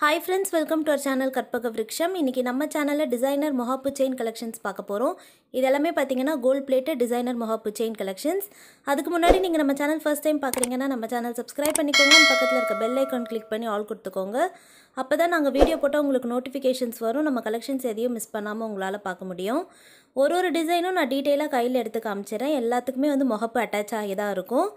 hi friends welcome to our channel Karpaga Vriksham இன்றைக்கி நம்ம சேனலில் டிசைனர் முகாப்பு செயின் கலெக்ஷன்ஸ் பார்க்க போகிறோம் இதெல்லாமே எல்லாமே பார்த்தீங்கன்னா கோல்ட் பிளேட்டு டிசைனர் மொஹாப்பு செயின் கலெக்ஷன்ஸ் அதுக்கு முன்னாடி நீங்கள் நம்ம சேனல் ஃபர்ஸ்ட் டைம் பார்க்குறீங்கன்னா நம்ம சேனல் சப்ஸ்கிரைப் பண்ணிக்கோங்க பக்கத்தில் இருக்க பெல் ஐக்கான் கிளிக் பண்ணி ஆல் கொடுத்துக்கோங்க அப்போ தான் நாங்கள் வீடியோ போட்டால் உங்களுக்கு நோட்டிஃபிகேஷன்ஸ் வரும் நம்ம கலெக்ஷன்ஸ் எதையும் மிஸ் பண்ணாமல் உங்களால் பார்க்க முடியும் ஒரு ஒரு டிசைனும் நான் டீட்டெயிலாக கையில் எடுத்து காமிச்சிடறேன் எல்லாத்துக்குமே வந்து முகப்பு அட்டாச் ஆகி தான் இருக்கும்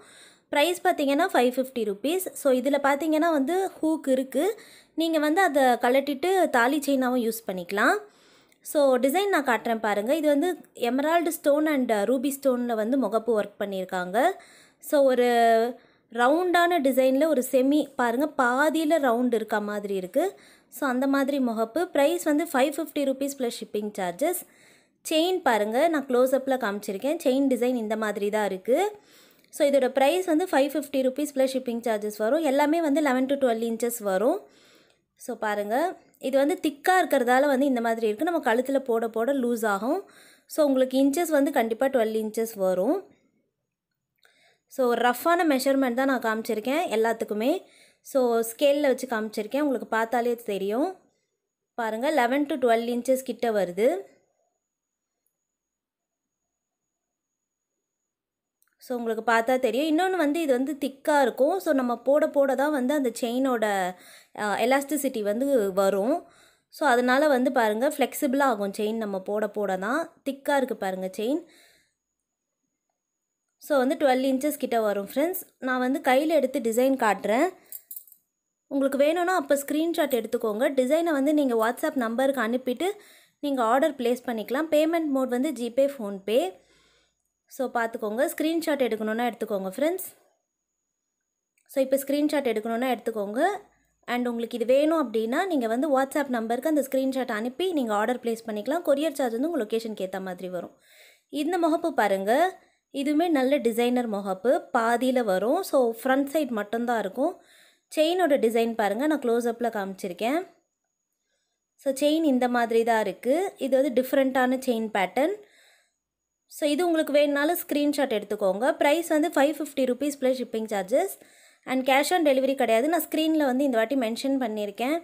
ப்ரைஸ் பார்த்தீங்கன்னா ஃபைவ் ஃபிஃப்டி ருபீஸ் ஸோ இதில் பார்த்தீங்கன்னா வந்து ஹூக் இருக்குது நீங்கள் வந்து அதை கலட்டிட்டு தாலி செயினாகவும் யூஸ் பண்ணிக்கலாம் ஸோ டிசைன் நான் காட்டுறேன் பாருங்கள் இது வந்து எமரால்டு ஸ்டோன் அண்ட் ரூபி ஸ்டோனில் வந்து முகப்பு ஒர்க் பண்ணியிருக்காங்க ஸோ ஒரு ரவுண்டான டிசைனில் ஒரு செமி பாருங்கள் பாதியில் ரவுண்ட் இருக்க மாதிரி இருக்குது ஸோ அந்த மாதிரி முகப்பு ப்ரைஸ் வந்து five fifty rupees plus shipping charges chain பாருங்கள் நான் அப்பில் காமிச்சிருக்கேன் செயின் டிசைன் இந்த மாதிரி தான் இருக்குது ஸோ இதோட ப்ரைஸ் வந்து five fifty rupees plus shipping charges வரும் எல்லாமே வந்து லெவன் டு டுவெல் இன்ச்சஸ் வரும் ஸோ பாருங்கள் இது வந்து திக்காக இருக்கிறதால வந்து இந்த மாதிரி இருக்குது நம்ம கழுத்தில் போட போட லூஸ் ஆகும் ஸோ உங்களுக்கு இன்ச்சஸ் வந்து கண்டிப்பாக டுவெல் இன்ச்சஸ் வரும் ஸோ ஒரு ரஃப்பான மெஷர்மெண்ட் தான் நான் காமிச்சிருக்கேன் எல்லாத்துக்குமே ஸோ ஸ்கேலில் வச்சு காமிச்சிருக்கேன் உங்களுக்கு பார்த்தாலே தெரியும் பாருங்கள் லெவன் டு டுவெல் இன்ச்சஸ் கிட்டே வருது ஸோ உங்களுக்கு பார்த்தா தெரியும் இன்னொன்று வந்து இது வந்து திக்காக இருக்கும் ஸோ நம்ம போட போட தான் வந்து அந்த செயினோட எலாஸ்டிசிட்டி வந்து வரும் ஸோ அதனால் வந்து பாருங்கள் ஃப்ளெக்சிபிளாக ஆகும் செயின் நம்ம போட போட தான் திக்காக இருக்குது பாருங்கள் செயின் ஸோ வந்து டுவெல் இன்ச்சஸ் கிட்டே வரும் ஃப்ரெண்ட்ஸ் நான் வந்து கையில் எடுத்து டிசைன் காட்டுறேன் உங்களுக்கு வேணும்னா அப்போ ஸ்க்ரீன்ஷாட் எடுத்துக்கோங்க டிசைனை வந்து நீங்கள் வாட்ஸ்அப் நம்பருக்கு அனுப்பிட்டு நீங்கள் ஆர்டர் ப்ளேஸ் பண்ணிக்கலாம் பேமெண்ட் மோட் வந்து ஜிபே ஃபோன்பே ஸோ பார்த்துக்கோங்க ஸ்க்ரீன்ஷாட் எடுக்கணுன்னா எடுத்துக்கோங்க ஃப்ரெண்ட்ஸ் ஸோ இப்போ ஸ்க்ரீன்ஷாட் எடுக்கணுன்னா எடுத்துக்கோங்க அண்ட் உங்களுக்கு இது வேணும் அப்படின்னா நீங்கள் வந்து வாட்ஸ்அப் நம்பருக்கு அந்த ஸ்க்ரீன்ஷாட் அனுப்பி நீங்கள் ஆர்டர் ப்ளேஸ் பண்ணிக்கலாம் கொரியர் சார்ஜ் வந்து உங்கள் லொக்கேஷனுக்கு ஏற்ற மாதிரி வரும் இந்த முகப்பு பாருங்கள் இதுவுமே நல்ல டிசைனர் முகப்பு பாதியில் வரும் ஸோ ஃப்ரண்ட் சைட் மட்டும்தான் இருக்கும் செயினோட டிசைன் பாருங்கள் நான் க்ளோஸ்அப்பில் காமிச்சிருக்கேன் ஸோ செயின் இந்த மாதிரி தான் இருக்குது இது வந்து டிஃப்ரெண்ட்டான செயின் பேட்டர்ன் ஸோ இது உங்களுக்கு வேணுனாலும் ஸ்க்ரீன்ஷாட் எடுத்துக்கோங்க ப்ரைஸ் வந்து five fifty rupees plus shipping charges and cash on delivery கிடையாது நான் ஸ்க்ரீனில் வந்து இந்த வாட்டி மென்ஷன் பண்ணியிருக்கேன்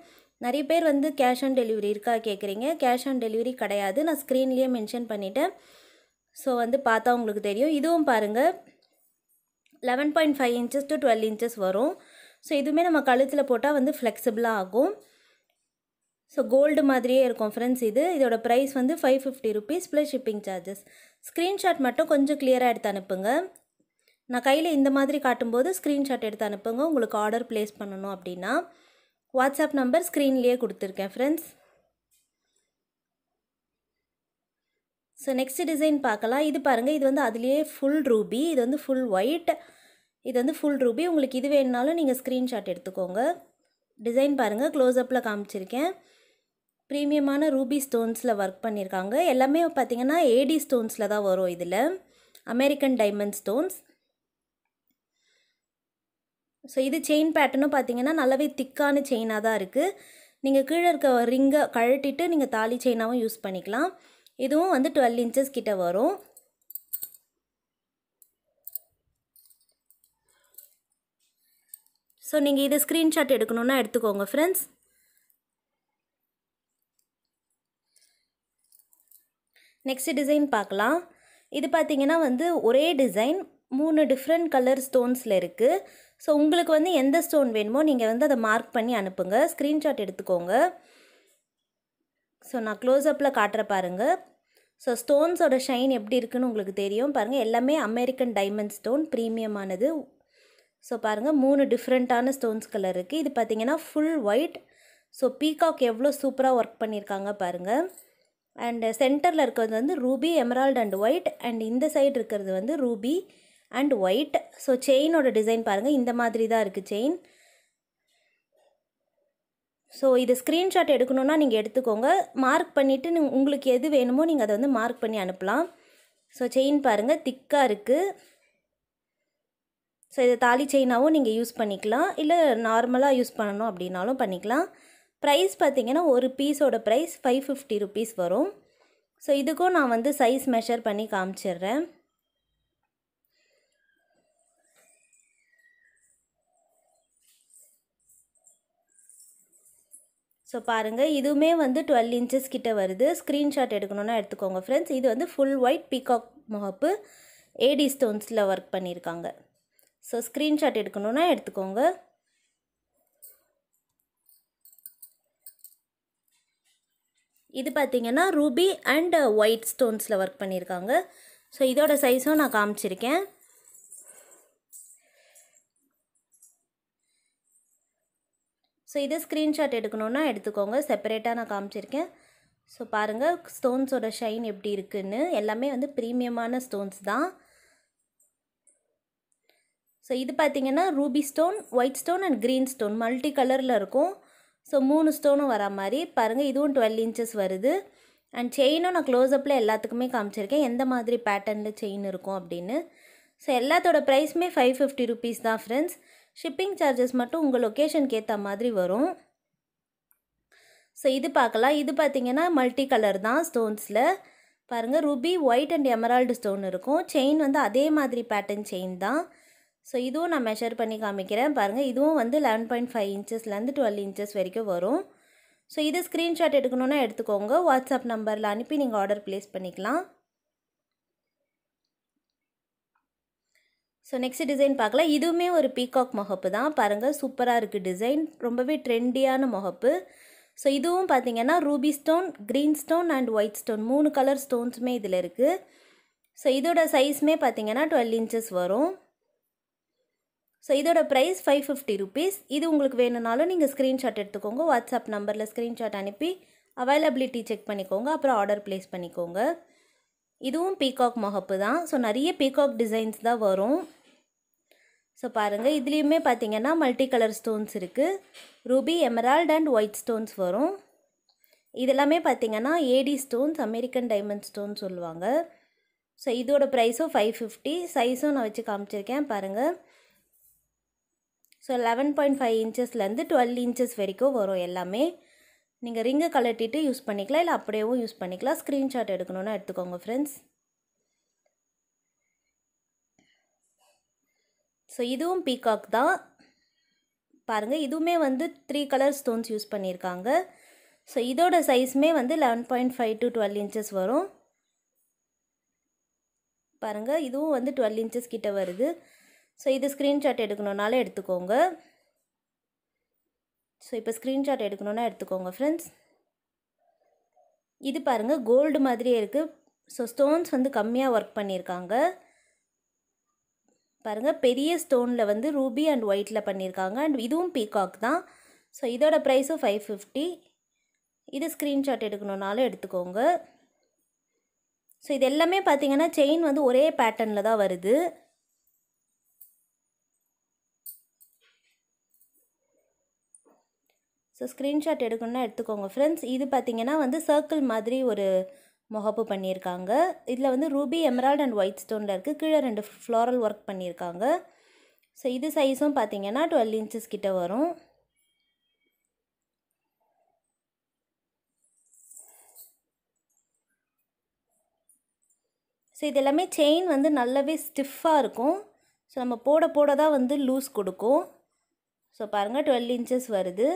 நிறைய பேர் வந்து கேஷ் ஆன் டெலிவரி இருக்கா கேட்குறீங்க கேஷ் ஆன் டெலிவரி கிடையாது நான் ஸ்க்ரீன்லேயே மென்ஷன் பண்ணிவிட்டேன் ஸோ வந்து பார்த்தா உங்களுக்கு தெரியும் இதுவும் பாருங்கள் eleven point five inches to twelve inches வரும் ஸோ இதுவுமே நம்ம கழுத்தில் போட்டால் வந்து ஃப்ளெக்சிபிளாக ஆகும் ஸோ கோல்டு மாதிரியே இருக்கும் ஃப்ரெண்ட்ஸ் இது இதோட ப்ரைஸ் வந்து five fifty rupees plus shipping charges screenshot மட்டும் கொஞ்சம் கிளியராக எடுத்து அனுப்புங்க நான் கையில் இந்த மாதிரி காட்டும்போது ஸ்க்ரீன்ஷாட் எடுத்து அனுப்புங்க உங்களுக்கு ஆர்டர் ப்ளேஸ் பண்ணணும் அப்படின்னா வாட்ஸ்அப் நம்பர் ஸ்க்ரீன்லேயே கொடுத்துருக்கேன் ஃப்ரெண்ட்ஸ் ஸோ நெக்ஸ்ட் டிசைன் பார்க்கலாம் இது பாருங்கள் இது வந்து அதுலேயே ஃபுல் ரூபி இது வந்து ஃபுல் ஒயிட் இது வந்து ஃபுல் ரூபி உங்களுக்கு இது வேணுனாலும் நீங்கள் ஸ்க்ரீன்ஷாட் எடுத்துக்கோங்க டிசைன் பாருங்கள் க்ளோஸ்அப்பில் காமிச்சிருக்கேன் ப்ரீமியமான ரூபி ஸ்டோன்ஸில் ஒர்க் பண்ணியிருக்காங்க எல்லாமே பார்த்திங்கன்னா ஏடி ஸ்டோன்ஸில் தான் வரும் இதில் அமெரிக்கன் டைமண்ட் ஸ்டோன்ஸ் ஸோ இது செயின் பேட்டர்னும் பார்த்தீங்கன்னா நல்லாவே திக்கான செயினாக தான் இருக்குது நீங்கள் கீழே இருக்க ரிங்கை கழட்டிட்டு நீங்கள் தாலி செயினாகவும் யூஸ் பண்ணிக்கலாம் இதுவும் வந்து டுவெல் இன்ச்சஸ் கிட்டே வரும் ஸோ நீங்கள் இதை ஸ்க்ரீன்ஷாட் எடுக்கணுன்னா எடுத்துக்கோங்க ஃப்ரெண்ட்ஸ் நெக்ஸ்ட் டிசைன் பார்க்கலாம் இது பார்த்திங்கன்னா வந்து ஒரே டிசைன் மூணு டிஃப்ரெண்ட் கலர் ஸ்டோன்ஸில் இருக்குது ஸோ உங்களுக்கு வந்து எந்த ஸ்டோன் வேணுமோ நீங்கள் வந்து அதை மார்க் பண்ணி அனுப்புங்க ஸ்க்ரீன்ஷாட் எடுத்துக்கோங்க ஸோ நான் க்ளோஸ்அப்பில் காட்டுற பாருங்கள் ஸோ ஸ்டோன்ஸோட ஷைன் எப்படி இருக்குன்னு உங்களுக்கு தெரியும் பாருங்கள் எல்லாமே அமெரிக்கன் டைமண்ட் ஸ்டோன் ப்ரீமியமானது ஸோ பாருங்கள் மூணு டிஃப்ரெண்ட்டான ஸ்டோன்ஸ் கலர் இருக்குது இது பார்த்திங்கன்னா ஃபுல் ஒயிட் ஸோ பீகாக் எவ்வளோ சூப்பராக ஒர்க் பண்ணியிருக்காங்க பாருங்கள் அண்டு சென்டரில் இருக்கிறது வந்து ruby emerald and white and இந்த சைடு இருக்கிறது வந்து ரூபி அண்ட் ஒயிட் ஸோ செயினோட டிசைன் பாருங்கள் இந்த மாதிரி தான் இருக்குது செயின் ஸோ இது ஸ்க்ரீன்ஷாட் எடுக்கணுன்னா நீங்கள் எடுத்துக்கோங்க மார்க் பண்ணிவிட்டு உங்களுக்கு எது வேணுமோ நீங்கள் அதை வந்து மார்க் பண்ணி அனுப்பலாம் ஸோ செயின் பாருங்கள் திக்காக இருக்குது ஸோ இதை தாலி செயினாகவும் நீங்கள் யூஸ் பண்ணிக்கலாம் இல்லை நார்மலாக யூஸ் பண்ணணும் அப்படின்னாலும் பண்ணிக்கலாம் ப்ரைஸ் பார்த்திங்கன்னா ஒரு பீஸோட ப்ரைஸ் ஃபைவ் ஃபிஃப்டி ருபீஸ் வரும் ஸோ இதுக்கும் நான் வந்து சைஸ் மெஷர் பண்ணி காமிச்சிடுறேன் ஸோ பாருங்கள் இதுவுமே வந்து டுவெல் இன்ச்சஸ் கிட்டே வருது ஸ்க்ரீன்ஷாட் எடுக்கணுன்னா எடுத்துக்கோங்க ஃப்ரெண்ட்ஸ் இது வந்து ஃபுல் ஒயிட் பீகாக் முகப்பு ஏடி ஸ்டோன்ஸில் ஒர்க் பண்ணியிருக்காங்க ஸோ ஸ்க்ரீன்ஷாட் எடுக்கணுன்னா எடுத்துக்கோங்க இது பார்த்திங்கன்னா ரூபி அண்ட் ஒயிட் ஸ்டோன்ஸில் ஒர்க் பண்ணியிருக்காங்க ஸோ இதோட சைஸும் நான் காமிச்சிருக்கேன் ஸோ இது ஸ்க்ரீன்ஷாட் எடுக்கணுன்னா எடுத்துக்கோங்க செப்பரேட்டாக நான் காமிச்சிருக்கேன் ஸோ பாருங்கள் ஸ்டோன்ஸோட ஷைன் எப்படி இருக்குதுன்னு எல்லாமே வந்து ப்ரீமியமான ஸ்டோன்ஸ் தான் ஸோ இது பார்த்திங்கன்னா ruby stone white stone and green stone multi கலரில் இருக்கும் ஸோ மூணு ஸ்டோனும் வரா மாதிரி பாருங்கள் இதுவும் டுவெல் இன்ச்சஸ் வருது அண்ட் செயினும் நான் க்ளோஸ்அப்பில் எல்லாத்துக்குமே காமிச்சிருக்கேன் எந்த மாதிரி பேட்டர்னில் செயின் இருக்கும் அப்படின்னு ஸோ எல்லாத்தோட ப்ரைஸுமே ஃபைவ் ஃபிஃப்டி ருபீஸ் தான் ஃப்ரெண்ட்ஸ் ஷிப்பிங் சார்ஜஸ் மட்டும் உங்கள் லொக்கேஷனுக்கு ஏற்ற மாதிரி வரும் ஸோ இது பார்க்கலாம் இது பார்த்திங்கன்னா மல்டி கலர் தான் ஸ்டோன்ஸில் பாருங்கள் ruby white and emerald stone இருக்கும் செயின் வந்து அதே மாதிரி பேட்டர்ன் செயின் தான் ஸோ இதுவும் நான் மெஷர் பண்ணி காமிக்கிறேன் பாருங்கள் இதுவும் வந்து லெவன் பாயிண்ட் ஃபைவ் இன்ச்சஸ்லேருந்து டுவெல் இன்ச்சஸ் வரைக்கும் வரும் ஸோ இது ஸ்க்ரீன்ஷாட் எடுக்கணுன்னா எடுத்துக்கோங்க வாட்ஸ்அப் நம்பரில் அனுப்பி நீங்கள் ஆர்டர் ப்ளேஸ் பண்ணிக்கலாம் ஸோ நெக்ஸ்ட் டிசைன் பார்க்கலாம் இதுவுமே ஒரு பீகாக் முகப்பு தான் பாருங்கள் சூப்பராக இருக்குது டிசைன் ரொம்பவே ட்ரெண்டியான முகப்பு ஸோ இதுவும் பார்த்திங்கன்னா ruby stone green stone and white stone மூணு கலர் ஸ்டோன்ஸுமே இதில் இருக்குது ஸோ இதோட சைஸ்மே பார்த்திங்கன்னா டுவெல் இன்ச்சஸ் வரும் ஸோ இதோட ப்ரைஸ் ஃபைவ் ஃபிஃப்டி ருபீஸ் இது உங்களுக்கு வேணும்னாலும் நீங்கள் ஸ்க்ரீன்ஷாட் எடுத்துக்கோங்க வாட்ஸ்அப் நம்பரில் ஸ்க்ரீன்ஷாட் அனுப்பி அவைலபிலிட்டி செக் பண்ணிக்கோங்க அப்புறம் ஆர்டர் ப்ளேஸ் பண்ணிக்கோங்க இதுவும் பீகாக் முகப்பு தான் ஸோ நிறைய பீகாக் டிசைன்ஸ் தான் வரும் ஸோ பாருங்கள் இதுலேயுமே பார்த்தீங்கன்னா மல்டி கலர் ஸ்டோன்ஸ் இருக்குது ruby emerald and white stones வரும் இதெல்லாமே பார்த்தீங்கன்னா AD stones American diamond stone சொல்லுவாங்க ஸோ இதோட ப்ரைஸும் ஃபைவ் ஃபிஃப்டி சைஸும் நான் வச்சு காமிச்சிருக்கேன் பாருங்கள் ஸோ லெவன் பாயிண்ட் ஃபைவ் இன்ச்சஸ்லேருந்து டுவெல் இன்ச்சஸ் வரைக்கும் வரும் எல்லாமே நீங்கள் ரிங்கை கலட்டிட்டு யூஸ் பண்ணிக்கலாம் இல்லை அப்படியேவும் யூஸ் பண்ணிக்கலாம் ஸ்க்ரீன்ஷாட் எடுக்கணும்னு எடுத்துக்கோங்க ஃப்ரெண்ட்ஸ் ஸோ இதுவும் பீகாக் தான் பாருங்கள் இதுவுமே வந்து த்ரீ கலர் ஸ்டோன்ஸ் யூஸ் பண்ணியிருக்காங்க ஸோ இதோட சைஸ்மே வந்து eleven point five to twelve inches வரும் பாருங்கள் இதுவும் வந்து டுவெல் இன்ச்சஸ் கிட்டே வருது ஸோ இது ஸ்க்ரீன்ஷாட் எடுக்கணுன்னாலே எடுத்துக்கோங்க ஸோ இப்போ ஸ்க்ரீன்ஷாட் எடுக்கணுன்னா எடுத்துக்கோங்க ஃப்ரெண்ட்ஸ் இது பாருங்கள் கோல்டு மாதிரியே இருக்குது ஸோ ஸ்டோன்ஸ் வந்து கம்மியாக ஒர்க் பண்ணியிருக்காங்க பாருங்கள் பெரிய ஸ்டோனில் வந்து ரூபி அண்ட் ஒயிட்டில் பண்ணியிருக்காங்க அண்ட் இதுவும் பீகாக் தான் ஸோ இதோட ப்ரைஸும் ஃபைவ் ஃபிஃப்டி இது ஸ்க்ரீன்ஷாட் எடுக்கணுன்னாலும் எடுத்துக்கோங்க ஸோ இது எல்லாமே பார்த்தீங்கன்னா செயின் வந்து ஒரே பேட்டர்னில் தான் வருது ஸோ ஸ்க்ரீன்ஷாட் எடுக்கணும்னா எடுத்துக்கோங்க ஃப்ரெண்ட்ஸ் இது பார்த்திங்கன்னா வந்து சர்க்கிள் மாதிரி ஒரு முகப்பு பண்ணியிருக்காங்க இதில் வந்து ரூபி எமரால்ட் அண்ட் ஒயிட் ஸ்டோனில் இருக்குது கீழே ரெண்டு ஃப்ளோரல் ஒர்க் பண்ணியிருக்காங்க ஸோ இது சைஸும் பார்த்திங்கன்னா டுவெல் இன்ச்சஸ் கிட்ட வரும் ஸோ இது எல்லாமே செயின் வந்து நல்லாவே ஸ்டிஃபாக இருக்கும் ஸோ நம்ம போட போட தான் வந்து லூஸ் கொடுக்கும் ஸோ பாருங்கள் டுவெல் இன்ச்சஸ் வருது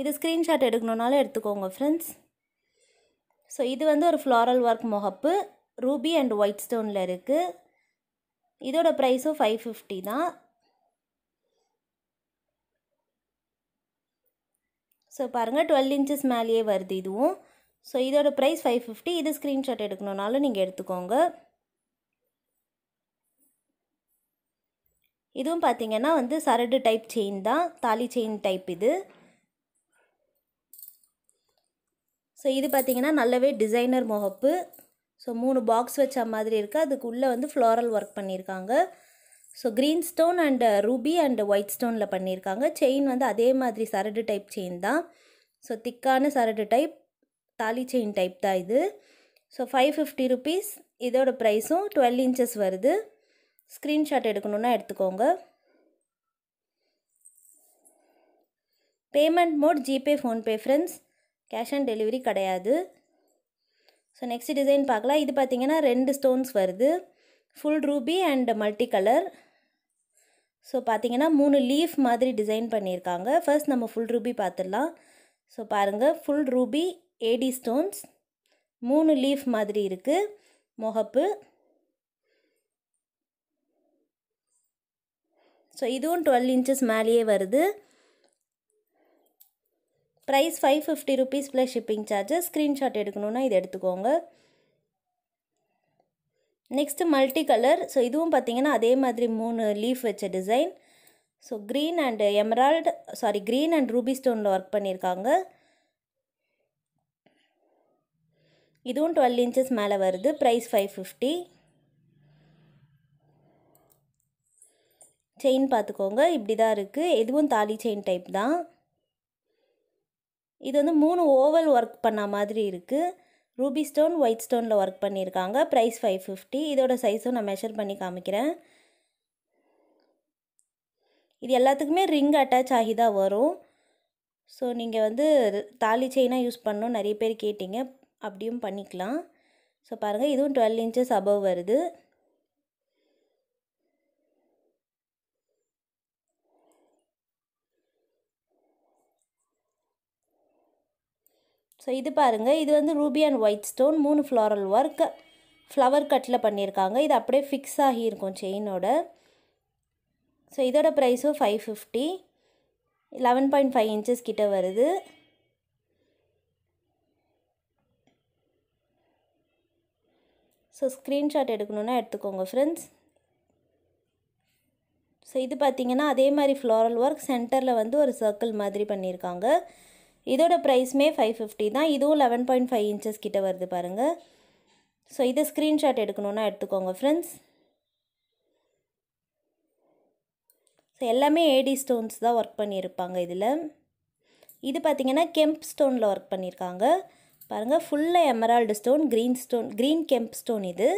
இது ஸ்க்ரீன்ஷாட் எடுக்கணுனாலும் எடுத்துக்கோங்க ஃப்ரெண்ட்ஸ் ஸோ இது வந்து ஒரு ஃப்ளாரல் ஒர்க் முகப்பு ரூபி அண்ட் ஒயிட் ஸ்டோனில் இருக்குது இதோட ப்ரைஸும் ஃபைவ் ஃபிஃப்டி தான் ஸோ பாருங்கள் டுவெல் இன்ச்சஸ் மேலேயே வருது இதுவும் ஸோ இதோட ப்ரைஸ் ஃபைவ் ஃபிஃப்டி இது ஸ்க்ரீன்ஷாட் எடுக்கணுனாலும் நீங்கள் எடுத்துக்கோங்க இதுவும் பார்த்தீங்கன்னா வந்து சரடு டைப் செயின் தான் தாலி செயின் டைப் இது ஸோ இது பார்த்திங்கன்னா நல்லாவே டிசைனர் முகப்பு ஸோ மூணு பாக்ஸ் வச்ச மாதிரி இருக்குது அதுக்குள்ளே வந்து ஃப்ளோரல் ஒர்க் பண்ணியிருக்காங்க so green stone and ruby and white ஸ்டோனில் பண்ணியிருக்காங்க செயின் வந்து அதே மாதிரி சரடு டைப் செயின் தான் ஸோ திக்கான சரடு டைப் தாலி செயின் டைப் தான் இது ஸோ ஃபைவ் ஃபிஃப்டி ருபீஸ் இதோடய ப்ரைஸும் டுவெல் இன்ச்சஸ் வருது ஸ்க்ரீன்ஷாட் எடுக்கணுன்னா எடுத்துக்கோங்க payment mode GPay PhonePe friends cash on delivery கிடையாது ஸோ நெக்ஸ்ட் டிசைன் பார்க்கலாம் இது பார்த்திங்கன்னா ரெண்டு ஸ்டோன்ஸ் வருது full ruby and multi colour so பார்த்திங்கன்னா மூணு லீஃப் மாதிரி டிசைன் பண்ணியிருக்காங்க ஃபர்ஸ்ட் நம்ம ஃபுல் ரூபி பார்த்துடலாம் ஸோ பாருங்கள் ஃபுல் ரூபி ஏடி ஸ்டோன்ஸ் மூணு லீஃப் மாதிரி இருக்குது முகப்பு ஸோ இதுவும் டுவெல் இன்ச்சஸ் மேலேயே வருது price five fifty rupees plus shipping charges screenshot எடுக்கணும்னா இது எடுத்துக்கோங்க நெக்ஸ்ட்டு மல்டி கலர் ஸோ இதுவும் பார்த்தீங்கன்னா அதே மாதிரி மூணு லீஃப் வச்ச design so green and emerald sorry green and ruby ஸ்டோனில் ஒர்க் பண்ணியிருக்காங்க இதுவும் டுவெல் இன்ச்சஸ் மேலே வருது ப்ரைஸ் ஃபைவ் ஃபிஃப்டி செயின் பார்த்துக்கோங்க இப்படி தான் இருக்குது எதுவும் தாலி செயின் டைப் தான் இது வந்து மூணு ஓவல் ஒர்க் பண்ண மாதிரி இருக்குது ரூபி ஸ்டோன் ஒயிட் ஸ்டோனில் ஒர்க் பண்ணியிருக்காங்க ப்ரைஸ் ஃபைவ் ஃபிஃப்டி இதோட சைஸும் நான் மெஷர் பண்ணி காமிக்கிறேன் இது எல்லாத்துக்குமே ரிங் அட்டாச் ஆகி தான் வரும் ஸோ நீங்கள் வந்து தாலி செயினாக யூஸ் பண்ணணும் நிறைய பேர் கேட்டிங்க அப்படியும் பண்ணிக்கலாம் ஸோ பாருங்கள் இதுவும் டுவெல் இன்ச்சஸ் அபவ் வருது ஸோ இது பாருங்கள் இது வந்து ரூபி அண்ட் ஒயிட் ஸ்டோன் மூணு ஃப்ளாரல் ஒர்க் ஃப்ளவர் கட்டில் பண்ணியிருக்காங்க இது அப்படியே ஃபிக்ஸ் ஆகியிருக்கும் செயினோட ஸோ இதோட ப்ரைஸும் five fifty eleven point five inches கிட்டே வருது ஸோ ஸ்க்ரீன்ஷாட் எடுக்கணுன்னா எடுத்துக்கோங்க ஃப்ரெண்ட்ஸ் ஸோ இது பார்த்திங்கன்னா அதே மாதிரி ஃப்ளாரல் ஒர்க் சென்டரில் வந்து ஒரு சர்க்கிள் மாதிரி பண்ணியிருக்காங்க இதோட ப்ரைஸ்மே ஃபைவ் ஃபிஃப்டி தான் இதுவும் லெவன் பாயிண்ட் ஃபைவ் இன்ச்சஸ் கிட்டே வருது பாருங்கள் ஸோ இதை ஸ்க்ரீன்ஷாட் எடுக்கணுன்னா எடுத்துக்கோங்க ஃப்ரெண்ட்ஸ் ஸோ எல்லாமே ஏடி ஸ்டோன்ஸ் தான் ஒர்க் பண்ணியிருப்பாங்க இதில் இது பார்த்திங்கன்னா கெம்ப் ஸ்டோனில் ஒர்க் பண்ணியிருக்காங்க பாருங்கள் ஃபுல்லாக emerald stone green stone green kemp stone இது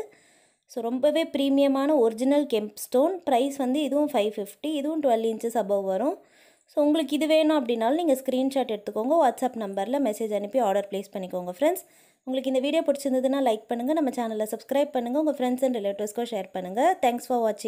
ஸோ ரொம்பவே ப்ரீமியமான ஒரிஜினல் கெம்ப் ஸ்டோன் ப்ரைஸ் வந்து இதுவும் ஃபைவ் ஃபிஃப்டி இதுவும் டுவெல் இன்ச்சஸ் அபவ் வரும் ஸோ உங்களுக்கு இது வேணும் அப்படின்னாலும் நீங்கள் ஸ்க்ரீன்ஷாட் எடுத்துக்கோங்க வாட்ஸ்அப் நம்பரில் மெசேஜ் அனுப்பி ஆர்டர் ப்ளேஸ் பண்ணிக்கோங்க ஃப்ரெண்ட்ஸ் உங்களுக்கு இந்த வீடியோ பிடிச்சிருந்ததுன்னா லைக் பண்ணுங்கள் நம்ம சேனலில் சப்ஸ்கிரைப் பண்ணுங்கள் உங்கள் ஃப்ரெண்ட்ஸ் அண்ட் ரிலேட்டிவ்ஸ்க்கும் ஷேர் பண்ணுங்கள் தேங்க்ஸ் ஃபார் வாட்சிங்